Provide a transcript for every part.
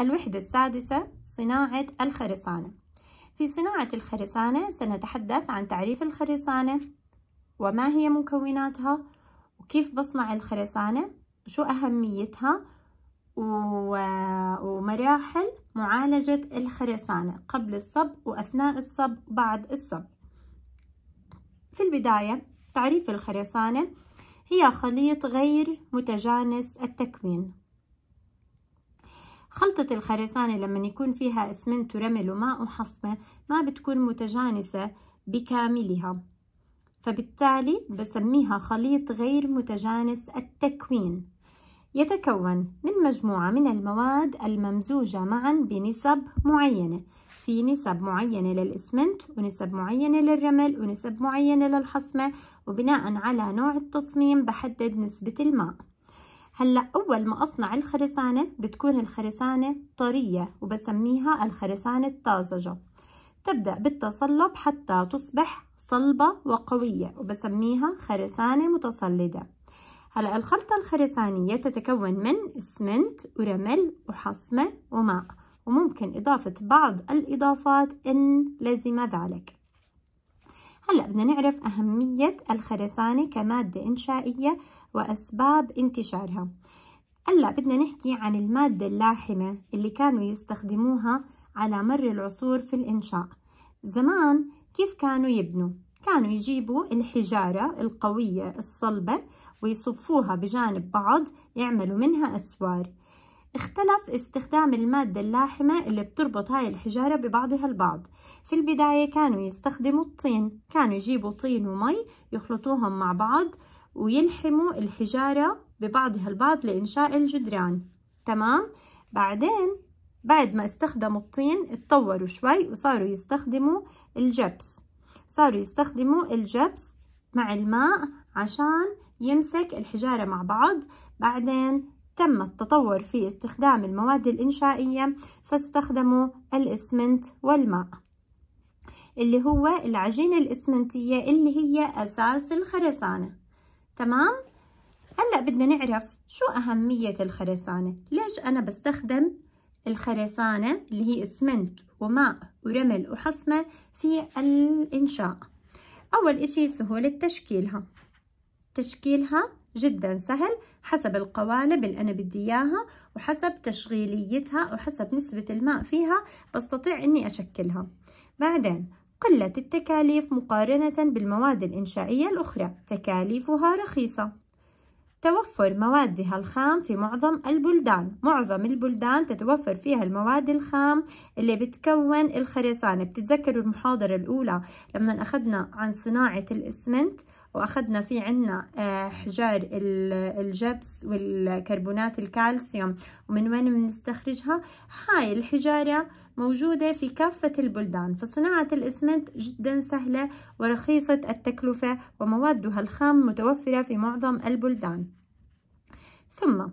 الوحدة السادسة صناعة الخرسانة في صناعة الخرسانة سنتحدث عن تعريف الخرسانة وما هي مكوناتها وكيف بصنع الخرسانة وشو أهميتها ومراحل معالجة الخرسانة قبل الصب وأثناء الصب وبعد الصب في البداية تعريف الخرسانة هي خليط غير متجانس التكوين خلطة الخرسانة لما يكون فيها اسمنت ورمل وماء وحصبة ما بتكون متجانسة بكاملها فبالتالي بسميها خليط غير متجانس التكوين يتكون من مجموعة من المواد الممزوجة معا بنسب معينة في نسب معينة للإسمنت ونسب معينة للرمل ونسب معينة للحصمة وبناء على نوع التصميم بحدد نسبة الماء هلأ أول ما أصنع الخرسانة بتكون الخرسانة طرية وبسميها الخرسانة الطازجة تبدأ بالتصلب حتى تصبح صلبة وقوية وبسميها خرسانة متصلدة هلأ الخلطة الخرسانية تتكون من اسمنت ورمل وحصمة وماء وممكن إضافة بعض الإضافات إن لزم ذلك هلأ بدنا نعرف أهمية الخرسانة كمادة إنشائية وأسباب انتشارها هلأ بدنا نحكي عن المادة اللاحمة اللي كانوا يستخدموها على مر العصور في الإنشاء زمان كيف كانوا يبنوا؟ كانوا يجيبوا الحجارة القوية الصلبة ويصفوها بجانب بعض يعملوا منها أسوار اختلف استخدام المادة اللاحمة اللي بتربط هاي الحجارة ببعضها البعض في البداية كانوا يستخدموا الطين كانوا يجيبوا طين ومي يخلطوهم مع بعض ويلحموا الحجارة ببعضها البعض لإنشاء الجدران تمام؟ بعدين بعد ما استخدموا الطين اتطوروا شوي وصاروا يستخدموا الجبس صاروا يستخدموا الجبس مع الماء عشان يمسك الحجارة مع بعض بعدين تم التطور في استخدام المواد الإنشائية فاستخدموا الإسمنت والماء اللي هو العجينة الإسمنتية اللي هي أساس الخرسانة تمام؟ هلأ بدنا نعرف شو أهمية الخرسانة ليش أنا بستخدم الخرسانة اللي هي إسمنت وماء ورمل وحصمة في الإنشاء أول إشي سهولة تشكيلها تشكيلها جدا سهل حسب القوالب اللي أنا بدي إياها وحسب تشغيليتها وحسب نسبة الماء فيها بستطيع إني أشكلها بعدين قلة التكاليف مقارنة بالمواد الإنشائية الأخرى تكاليفها رخيصة توفر موادها الخام في معظم البلدان معظم البلدان تتوفر فيها المواد الخام اللي بتكون الخرسانة بتتذكروا المحاضرة الأولى لما أخذنا عن صناعة الإسمنت واخذنا في عنا آه، حجار الجبس والكربونات الكالسيوم ومن وين بنستخرجها هاي الحجارة موجودة في كافة البلدان فصناعة الإسمنت جدا سهلة ورخيصة التكلفة وموادها الخام متوفرة في معظم البلدان ثم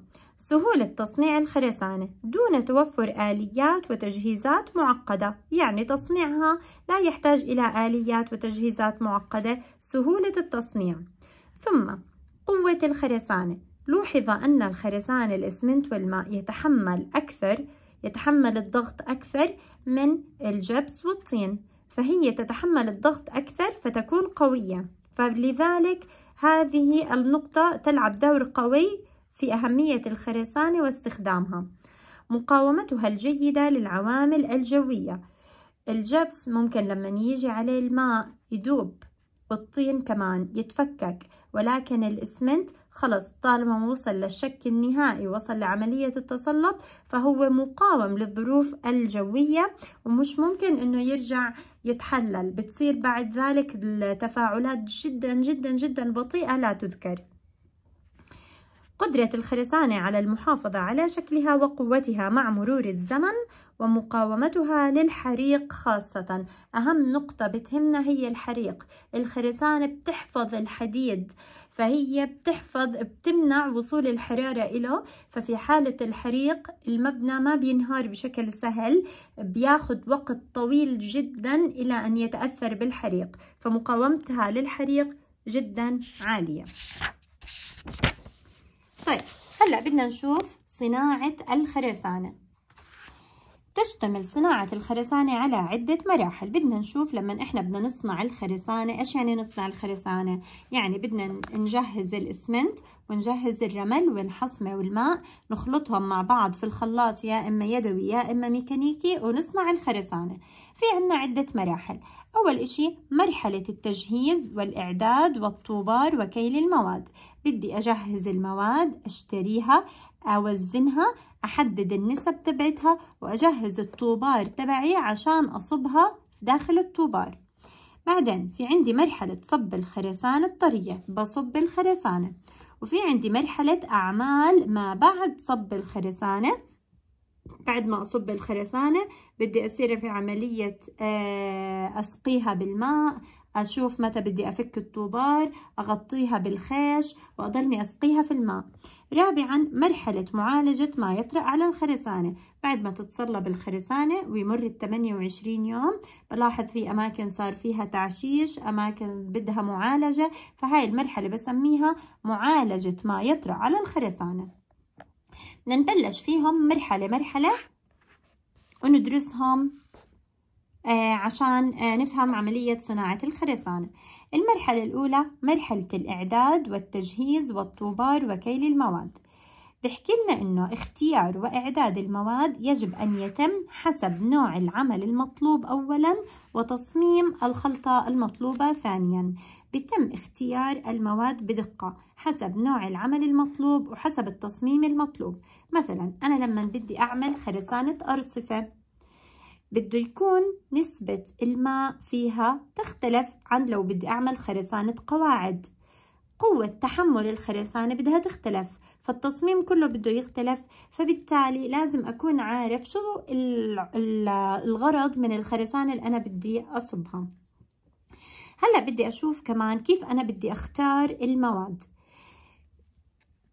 سهولة تصنيع الخرسانة دون توفر آليات وتجهيزات معقدة يعني تصنيعها لا يحتاج إلى آليات وتجهيزات معقدة سهولة التصنيع ثم قوة الخرسانة لوحظ أن الخرسانة الإسمنت والماء يتحمل أكثر يتحمل الضغط أكثر من الجبس والطين فهي تتحمل الضغط أكثر فتكون قوية فلذلك هذه النقطة تلعب دور قوي في أهمية الخرسانة واستخدامها مقاومتها الجيدة للعوامل الجوية الجبس ممكن لما يجي عليه الماء يدوب والطين كمان يتفكك ولكن الإسمنت خلص طالما وصل للشك النهائي وصل لعملية التصلب فهو مقاوم للظروف الجوية ومش ممكن انه يرجع يتحلل بتصير بعد ذلك التفاعلات جدا جدا جدا بطيئة لا تذكر قدرة الخرسانة على المحافظة على شكلها وقوتها مع مرور الزمن ومقاومتها للحريق خاصة أهم نقطة بتهمنا هي الحريق الخرسانة بتحفظ الحديد فهي بتحفظ بتمنع وصول الحرارة إله ففي حالة الحريق المبنى ما بينهار بشكل سهل بياخد وقت طويل جدا إلى أن يتأثر بالحريق فمقاومتها للحريق جدا عالية طيب هلا بدنا نشوف صناعة الخرسانة تشتمل صناعة الخرسانة على عدة مراحل بدنا نشوف لما احنا بدنا نصنع الخرسانة ايش يعني نصنع الخرسانة يعني بدنا نجهز الاسمنت ونجهز الرمل والحصمة والماء نخلطهم مع بعض في الخلاط يا اما يدوي يا اما ميكانيكي ونصنع الخرسانة في عنا عدة مراحل اول اشي مرحلة التجهيز والاعداد والطوبار وكيل المواد بدي أجهز المواد أشتريها أوزنها أحدد النسب تبعتها وأجهز الطوبار تبعي عشان أصبها داخل الطوبار بعدين في عندي مرحلة صب الخرسانة الطرية بصب الخرسانة وفي عندي مرحلة أعمال ما بعد صب الخرسانة بعد ما أصب الخرسانة بدي أصير في عملية آه، أسقيها بالماء أشوف متى بدي أفك الطوبار أغطيها بالخيش وأضلني أسقيها في الماء رابعا مرحلة معالجة ما يطرأ على الخرسانة بعد ما تتصلب الخرسانة ويمر ال 28 يوم بلاحظ في أماكن صار فيها تعشيش أماكن بدها معالجة فهاي المرحلة بسميها معالجة ما يطرأ على الخرسانة بدنا نبلش فيهم مرحلة مرحلة وندرسهم آه، عشان آه، نفهم عملية صناعة الخرسانة المرحلة الأولى مرحلة الإعداد والتجهيز والطوبار وكيل المواد بحكي لنا إنه اختيار وإعداد المواد يجب أن يتم حسب نوع العمل المطلوب أولاً وتصميم الخلطة المطلوبة ثانياً بتم اختيار المواد بدقة حسب نوع العمل المطلوب وحسب التصميم المطلوب مثلاً أنا لما بدي أعمل خرسانة أرصفة بده يكون نسبة الماء فيها تختلف عن لو بدي أعمل خرسانة قواعد قوة تحمل الخرسانة بدها تختلف فالتصميم كله بده يختلف فبالتالي لازم أكون عارف شو الغرض من الخرسانة اللي أنا بدي أصبها هلأ بدي أشوف كمان كيف أنا بدي أختار المواد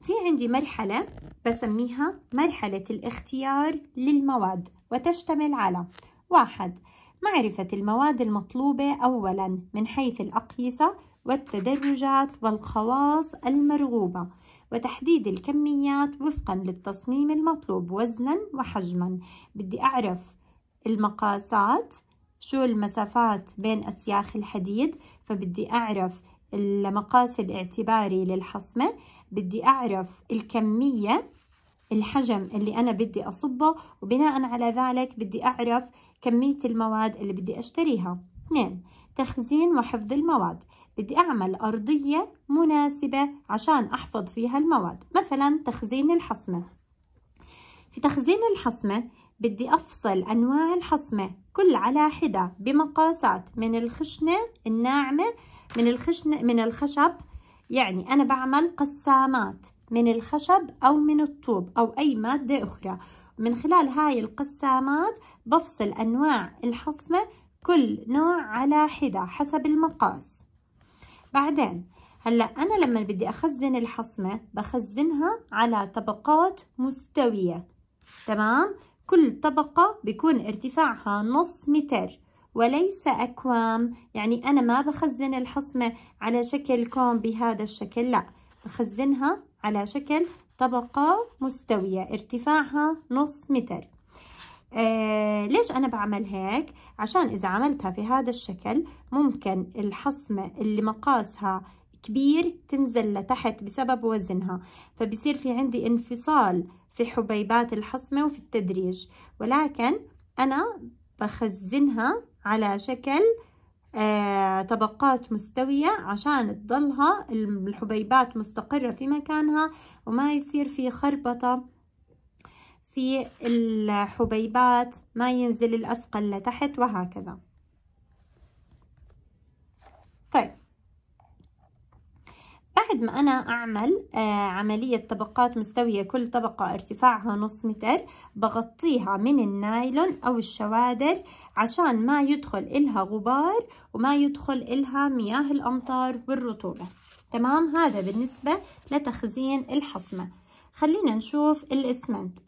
في عندي مرحلة بسميها مرحلة الاختيار للمواد وتشتمل على واحد معرفة المواد المطلوبة أولاً من حيث الأقيسة والتدرجات والخواص المرغوبة وتحديد الكميات وفقاً للتصميم المطلوب وزناً وحجماً بدي أعرف المقاسات شو المسافات بين أسياخ الحديد فبدي أعرف المقاس الاعتباري للحصمة بدي أعرف الكمية الحجم اللي أنا بدي أصبه وبناء على ذلك بدي أعرف كمية المواد اللي بدي أشتريها اثنين تخزين وحفظ المواد بدي أعمل أرضية مناسبة عشان أحفظ فيها المواد مثلا تخزين الحصمة في تخزين الحصمة بدي أفصل أنواع الحصمة كل على حدة بمقاسات من الخشنة الناعمة من الخشنة من الخشب يعني أنا بعمل قسامات من الخشب أو من الطوب أو أي مادة أخرى من خلال هاي القسامات بفصل أنواع الحصمة كل نوع على حدة حسب المقاس بعدين هلا أنا لما بدي أخزن الحصمة بخزنها على طبقات مستوية تمام؟ كل طبقة بيكون ارتفاعها نص متر وليس أكوام يعني أنا ما بخزن الحصمة على شكل كوم بهذا الشكل لا بخزنها على شكل طبقة مستوية ارتفاعها نص متر آه ليش أنا بعمل هيك؟ عشان إذا عملتها في هذا الشكل ممكن الحصمة اللي مقاسها كبير تنزل لتحت بسبب وزنها فبصير في عندي انفصال في حبيبات الحصمة وفي التدريج ولكن أنا بخزنها على شكل آه، طبقات مستوية عشان تضلها الحبيبات مستقرة في مكانها وما يصير في خربطة في الحبيبات ما ينزل الأثقل لتحت وهكذا طيب بعد ما أنا أعمل آه، عملية طبقات مستوية كل طبقة ارتفاعها نص متر بغطيها من النايلون أو الشوادر عشان ما يدخل إلها غبار وما يدخل إلها مياه الأمطار والرطوبة تمام هذا بالنسبة لتخزين الحصمة خلينا نشوف الإسمنت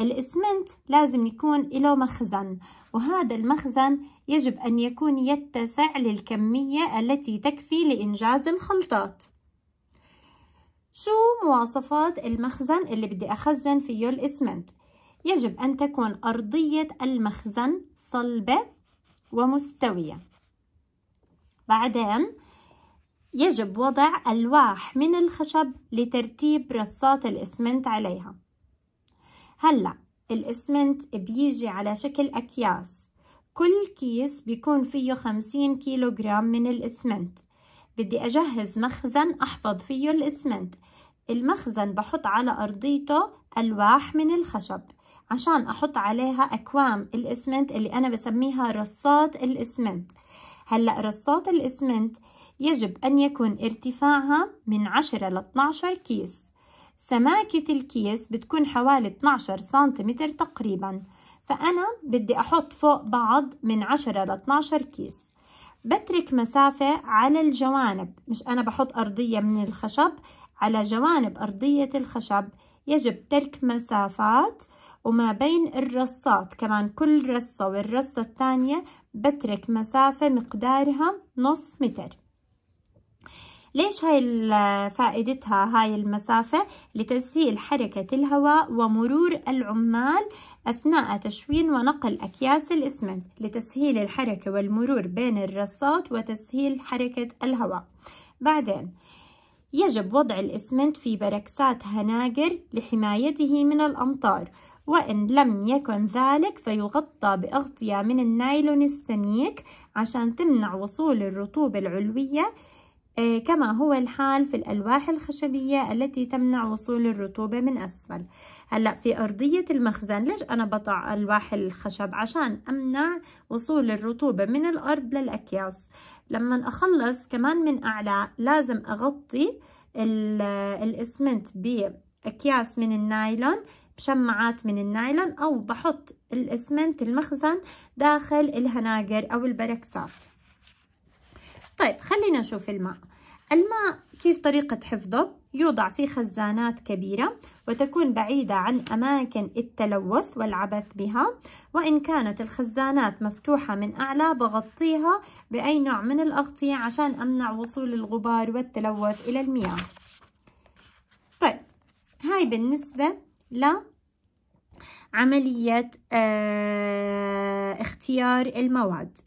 الإسمنت لازم يكون له مخزن وهذا المخزن يجب أن يكون يتسع للكمية التي تكفي لإنجاز الخلطات شو مواصفات المخزن اللي بدي أخزن فيه الإسمنت؟ يجب أن تكون أرضية المخزن صلبة ومستوية بعدين يجب وضع ألواح من الخشب لترتيب رصات الإسمنت عليها هلأ الإسمنت بيجي على شكل أكياس كل كيس بيكون فيه 50 كيلو جرام من الإسمنت بدي أجهز مخزن أحفظ فيه الإسمنت المخزن بحط على أرضيته ألواح من الخشب عشان أحط عليها أكوام الإسمنت اللي أنا بسميها رصات الإسمنت هلأ رصات الإسمنت يجب أن يكون ارتفاعها من 10 ل 12 كيس سماكة الكيس بتكون حوالي 12 سنتيمتر تقريبا فأنا بدي أحط فوق بعض من 10 ل 12 كيس بترك مسافة على الجوانب مش أنا بحط أرضية من الخشب على جوانب أرضية الخشب يجب ترك مسافات وما بين الرصات كمان كل رصة والرصة الثانية بترك مسافة مقدارها نص متر ليش هاي فائدتها هاي المسافة لتسهيل حركة الهواء ومرور العمال أثناء تشوين ونقل أكياس الإسمنت لتسهيل الحركة والمرور بين الرصاط وتسهيل حركة الهواء بعدين يجب وضع الإسمنت في بركسات هناجر لحمايته من الأمطار وإن لم يكن ذلك فيغطى بأغطية من النايلون السميك عشان تمنع وصول الرطوبة العلوية آه، كما هو الحال في الألواح الخشبية التي تمنع وصول الرطوبة من أسفل هلأ في أرضية المخزن ليش أنا بضع ألواح الخشب عشان أمنع وصول الرطوبة من الأرض للأكياس لما أخلص كمان من أعلى لازم أغطي الإسمنت بأكياس من النايلون بشماعات من النايلون أو بحط الإسمنت المخزن داخل الهناجر أو البركسات طيب خلينا نشوف الماء الماء كيف طريقة حفظه يوضع في خزانات كبيرة وتكون بعيدة عن أماكن التلوث والعبث بها وإن كانت الخزانات مفتوحة من أعلى بغطيها بأي نوع من الأغطية عشان أمنع وصول الغبار والتلوث إلى المياه طيب هاي بالنسبة ل عملية آه، اختيار المواد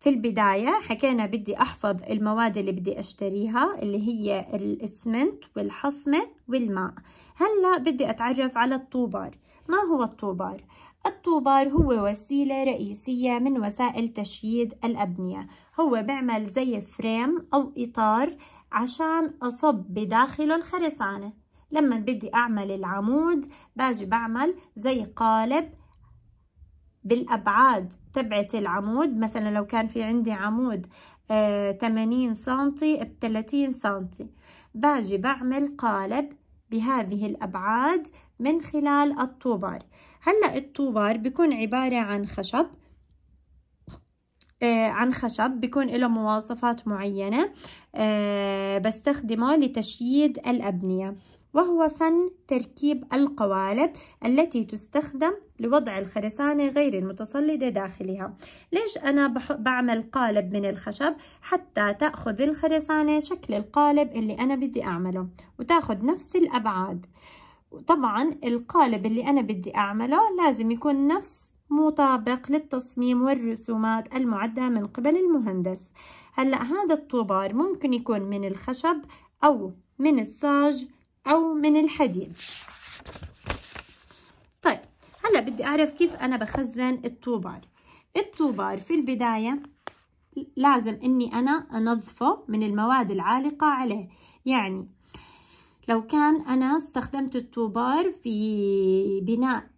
في البداية حكينا بدي أحفظ المواد اللي بدي أشتريها اللي هي الإسمنت والحصمة والماء هلأ بدي أتعرف على الطوبار ما هو الطوبار؟ الطوبار هو وسيلة رئيسية من وسائل تشييد الأبنية هو بيعمل زي فريم أو إطار عشان أصب بداخله الخرسانة لما بدي أعمل العمود باجي بعمل زي قالب بالأبعاد تبعت العمود مثلا لو كان في عندي عمود 80 آه، سنتي ب 30 سنتي باجي بعمل قالب بهذه الأبعاد من خلال الطوبار هلأ الطوبار بيكون عبارة عن خشب آه عن خشب بيكون له مواصفات معينة آه بستخدمه لتشييد الأبنية وهو فن تركيب القوالب التي تستخدم لوضع الخرسانة غير المتصلدة داخلها ليش أنا بعمل قالب من الخشب حتى تأخذ الخرسانة شكل القالب اللي أنا بدي أعمله وتأخذ نفس الأبعاد طبعا القالب اللي أنا بدي أعمله لازم يكون نفس مطابق للتصميم والرسومات المعدة من قبل المهندس هلأ هذا الطوبار ممكن يكون من الخشب أو من الصاج أو من الحديد طيب هلأ بدي أعرف كيف أنا بخزن الطوبار الطوبار في البداية لازم أني أنا أنظفه من المواد العالقة عليه يعني لو كان أنا استخدمت الطوبار في بناء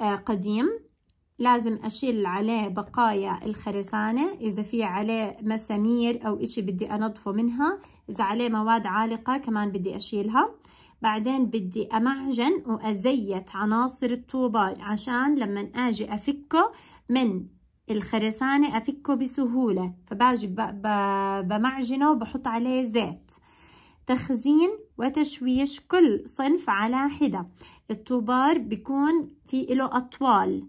آه، قديم لازم أشيل عليه بقايا الخرسانة إذا في عليه مسامير أو إشي بدي أنظفه منها إذا عليه مواد عالقة كمان بدي أشيلها بعدين بدي أمعجن وأزيت عناصر الطوبال عشان لما أجي أفكه من الخرسانة أفكه بسهولة فباجي بمعجنه وبحط عليه زيت تخزين وتشويش كل صنف على حدة الطوبار بيكون في له أطوال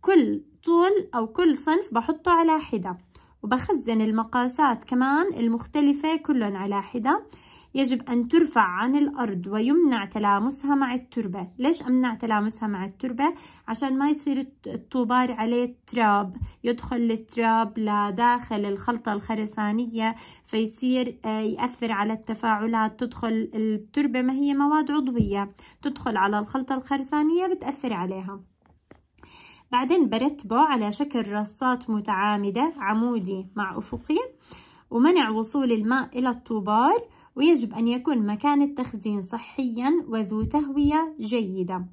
كل طول أو كل صنف بحطه على حدة وبخزن المقاسات كمان المختلفة كلهم على حدة يجب أن ترفع عن الأرض ويمنع تلامسها مع التربة ليش أمنع تلامسها مع التربة؟ عشان ما يصير الطوبار عليه تراب يدخل التراب لداخل الخلطة الخرسانية فيصير آه، يأثر على التفاعلات تدخل التربة ما هي مواد عضوية تدخل على الخلطة الخرسانية بتأثر عليها بعدين برتبه على شكل رصات متعامدة عمودي مع أفقي ومنع وصول الماء إلى الطوبار ويجب أن يكون مكان التخزين صحيا وذو تهوية جيدة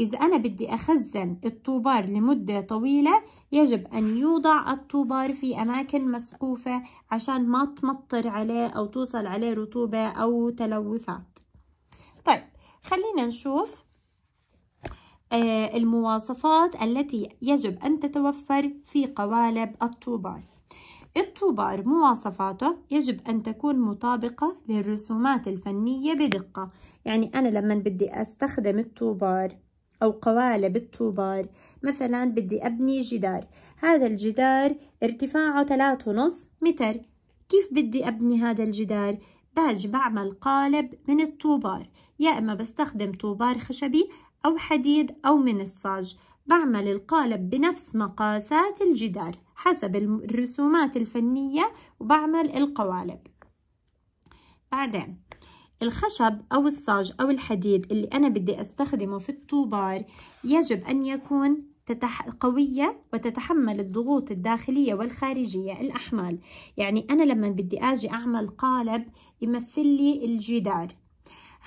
إذا أنا بدي أخزن الطوبار لمدة طويلة يجب أن يوضع الطوبار في أماكن مسقوفة عشان ما تمطر عليه أو توصل عليه رطوبة أو تلوثات طيب خلينا نشوف آه، المواصفات التي يجب أن تتوفر في قوالب الطوبار الطوبار مواصفاته يجب أن تكون مطابقة للرسومات الفنية بدقة يعني أنا لما بدي أستخدم الطوبار أو قوالب الطوبار مثلا بدي أبني جدار هذا الجدار ارتفاعه 3.5 متر كيف بدي أبني هذا الجدار؟ باجي بعمل قالب من الطوبار يا إما بستخدم طوبار خشبي أو حديد أو من الصاج بعمل القالب بنفس مقاسات الجدار حسب الرسومات الفنية وبعمل القوالب بعدين الخشب أو الصاج أو الحديد اللي أنا بدي أستخدمه في الطوبار يجب أن يكون تتح... قوية وتتحمل الضغوط الداخلية والخارجية الأحمال يعني أنا لما بدي أجي أعمل قالب يمثل لي الجدار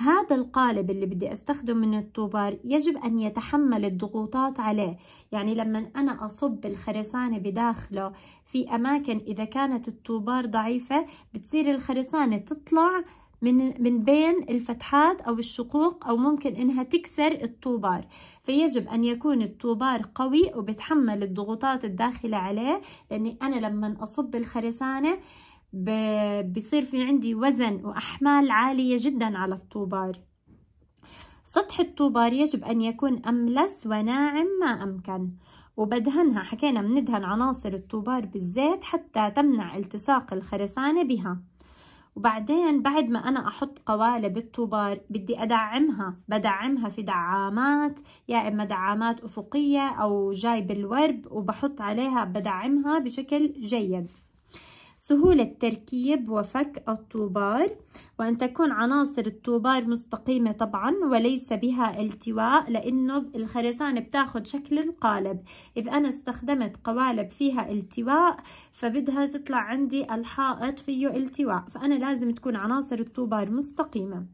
هذا القالب اللي بدي أستخدم من الطوبار يجب أن يتحمل الضغوطات عليه يعني لما أنا أصب الخرسانة بداخله في أماكن إذا كانت الطوبار ضعيفة بتصير الخرسانة تطلع من من بين الفتحات او الشقوق او ممكن انها تكسر الطوبار فيجب ان يكون الطوبار قوي وبتحمل الضغوطات الداخله عليه لاني انا لما اصب الخرسانه بصير في عندي وزن وأحمال عالية جدا على الطوبار سطح الطوبار يجب أن يكون أملس وناعم ما أمكن وبدهنها حكينا بندهن عناصر الطوبار بالزيت حتى تمنع التصاق الخرسانة بها وبعدين بعد ما أنا أحط قوالب الطوبار بدي أدعمها بدعمها في دعامات يا إما دعامات أفقية أو جايب بالورب وبحط عليها بدعمها بشكل جيد سهولة تركيب وفك الطوبار وأن تكون عناصر الطوبار مستقيمة طبعا وليس بها التواء لأنه الخرسانة بتاخد شكل القالب إذا أنا استخدمت قوالب فيها التواء فبدها تطلع عندي الحائط فيه التواء فأنا لازم تكون عناصر الطوبار مستقيمة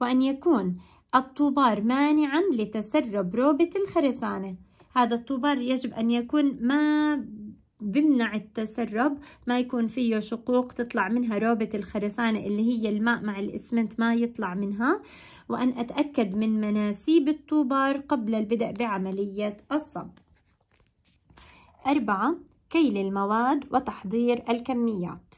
وأن يكون الطوبار مانعا لتسرب روبة الخرسانة هذا الطوبار يجب أن يكون ما بمنع التسرب ما يكون فيه شقوق تطلع منها روبة الخرسانة اللي هي الماء مع الإسمنت ما يطلع منها وأن أتأكد من مناسيب الطوبار قبل البدء بعملية الصب أربعة كيل المواد وتحضير الكميات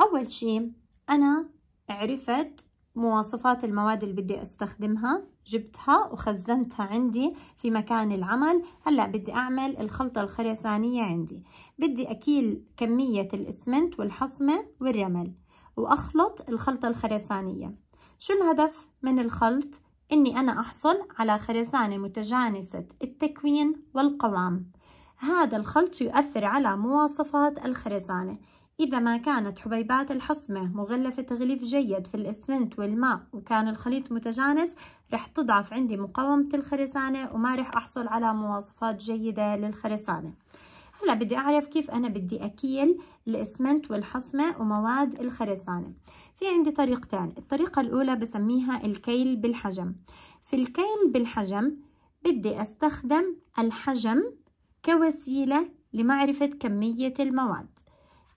أول شيء أنا عرفت مواصفات المواد اللي بدي أستخدمها جبتها وخزنتها عندي في مكان العمل هلأ بدي أعمل الخلطة الخرسانية عندي بدي أكيل كمية الإسمنت والحصمة والرمل وأخلط الخلطة الخرسانية شو الهدف من الخلط؟ إني أنا أحصل على خرسانة متجانسة التكوين والقوام هذا الخلط يؤثر على مواصفات الخرسانة إذا ما كانت حبيبات الحصمة مغلفة تغليف جيد في الإسمنت والماء وكان الخليط متجانس رح تضعف عندي مقاومة الخرسانة وما رح أحصل على مواصفات جيدة للخرسانة هلا بدي أعرف كيف أنا بدي أكيل الإسمنت والحصمة ومواد الخرسانة في عندي طريقتين الطريقة الأولى بسميها الكيل بالحجم في الكيل بالحجم بدي أستخدم الحجم كوسيلة لمعرفة كمية المواد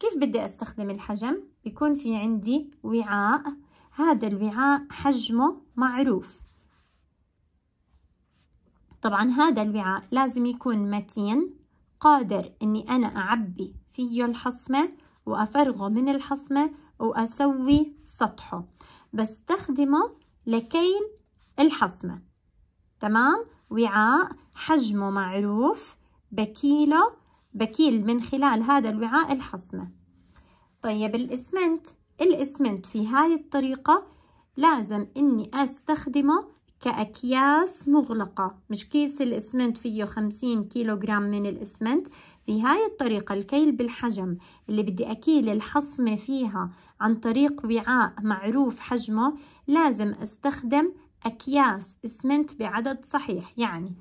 كيف بدي استخدم الحجم بيكون في عندي وعاء هذا الوعاء حجمه معروف طبعا هذا الوعاء لازم يكون متين قادر اني انا اعبي فيه الحصمة وافرغه من الحصمة واسوي سطحه بستخدمه لكيل الحصمة تمام وعاء حجمه معروف بكيله بكيل من خلال هذا الوعاء الحصمة طيب الإسمنت الإسمنت في هاي الطريقة لازم إني أستخدمه كأكياس مغلقة مش كيس الإسمنت فيه 50 كيلوغرام من الإسمنت في هاي الطريقة الكيل بالحجم اللي بدي أكيل الحصمة فيها عن طريق وعاء معروف حجمه لازم أستخدم أكياس إسمنت بعدد صحيح يعني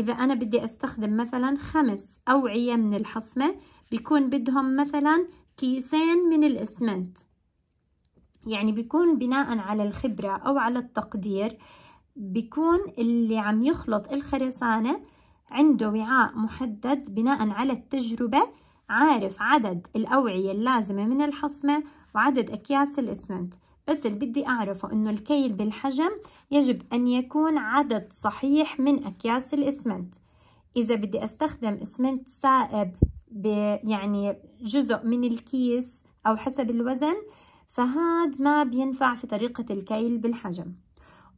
إذا أنا بدي أستخدم مثلا خمس أوعية من الحصمة بيكون بدهم مثلا كيسين من الإسمنت يعني بيكون بناء على الخبرة أو على التقدير بيكون اللي عم يخلط الخرسانة عنده وعاء محدد بناء على التجربة عارف عدد الأوعية اللازمة من الحصمة وعدد أكياس الإسمنت بس اللي بدي أعرفه إنه الكيل بالحجم يجب أن يكون عدد صحيح من أكياس الإسمنت إذا بدي أستخدم إسمنت سائب يعني جزء من الكيس أو حسب الوزن فهاد ما بينفع في طريقة الكيل بالحجم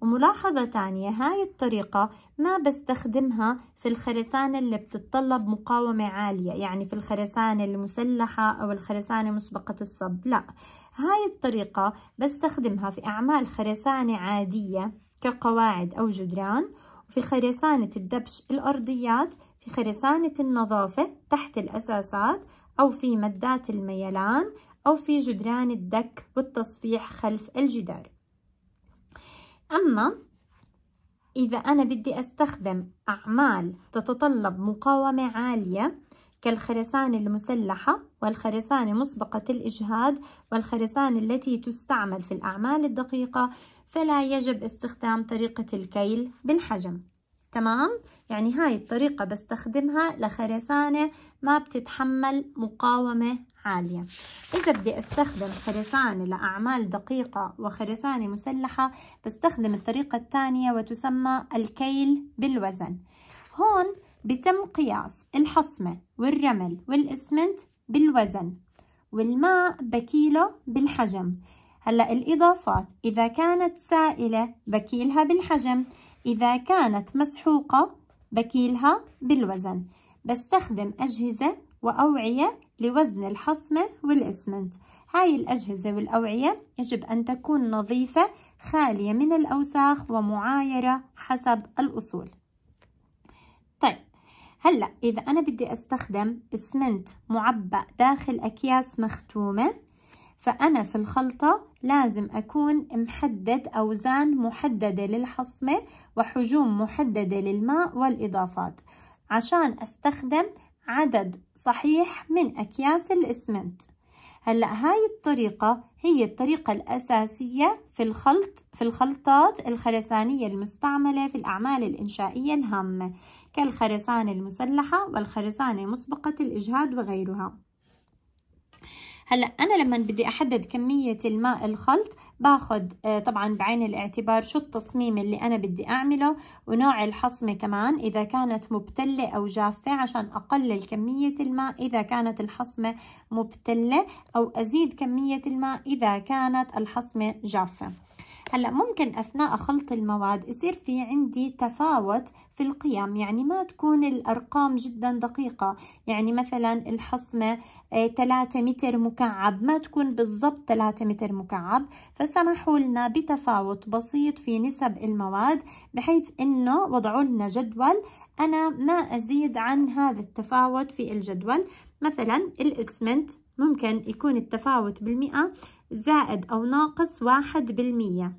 وملاحظة تانية هاي الطريقة ما بستخدمها في الخرسانة اللي بتتطلب مقاومة عالية يعني في الخرسانة المسلحة أو الخرسانة مسبقة الصب لا هاي الطريقة بستخدمها في أعمال خرسانة عادية كقواعد أو جدران وفي خرسانة الدبش الأرضيات في خرسانة النظافة تحت الأساسات أو في مدات الميلان أو في جدران الدك والتصفيح خلف الجدار أما إذا أنا بدي أستخدم أعمال تتطلب مقاومة عالية كالخرسانة المسلحة والخرسانة مسبقة الإجهاد والخرسانة التي تستعمل في الأعمال الدقيقة فلا يجب استخدام طريقة الكيل بالحجم تمام؟ يعني هاي الطريقة بستخدمها لخرسانة ما بتتحمل مقاومة عالية إذا بدي أستخدم خرسانة لأعمال دقيقة وخرسانة مسلحة بستخدم الطريقة الثانية وتسمى الكيل بالوزن هون بتم قياس الحصمة والرمل والإسمنت بالوزن والماء بكيله بالحجم هلا الإضافات إذا كانت سائلة بكيلها بالحجم إذا كانت مسحوقة بكيلها بالوزن بستخدم أجهزة وأوعية لوزن الحصمة والإسمنت هاي الأجهزة والأوعية يجب أن تكون نظيفة خالية من الأوساخ ومعايرة حسب الأصول هلأ إذا أنا بدي أستخدم اسمنت معبأ داخل أكياس مختومة فأنا في الخلطة لازم أكون محدد أوزان محددة للحصمة وحجوم محددة للماء والإضافات عشان أستخدم عدد صحيح من أكياس الإسمنت هلا هاي الطريقة هي الطريقة الأساسية في الخلط في الخلطات الخرسانية المستعملة في الأعمال الإنشائية الهامة كالخرسانة المسلحة والخرسانة مسبقة الإجهاد وغيرها هلا انا لما بدي احدد كميه الماء الخلط باخذ آه، طبعا بعين الاعتبار شو التصميم اللي انا بدي اعمله ونوع الحصمه كمان اذا كانت مبتله او جافه عشان اقلل كميه الماء اذا كانت الحصمه مبتله او ازيد كميه الماء اذا كانت الحصمه جافه هلا ممكن اثناء خلط المواد يصير في عندي تفاوت في القيم يعني ما تكون الارقام جدا دقيقه يعني مثلا الحصمه 3 آه، متر مكعب ما تكون بالضبط 3 متر مكعب فسمحوا لنا بتفاوت بسيط في نسب المواد بحيث انه وضعوا لنا جدول انا ما ازيد عن هذا التفاوت في الجدول مثلا الاسمنت ممكن يكون التفاوت بالمئة زائد أو ناقص واحد بالمية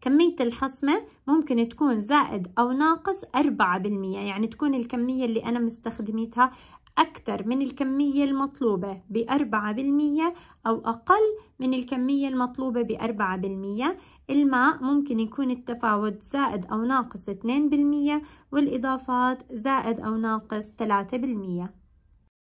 كمية الحصمة ممكن تكون زائد أو ناقص أربعة بالمية يعني تكون الكمية اللي أنا مستخدمتها أكثر من الكمية المطلوبة بأربعة بالمية أو أقل من الكمية المطلوبة بأربعة بالمية الماء ممكن يكون التفاوت زائد أو ناقص اتنين بالمية والإضافات زائد أو ناقص تلاتة بالمية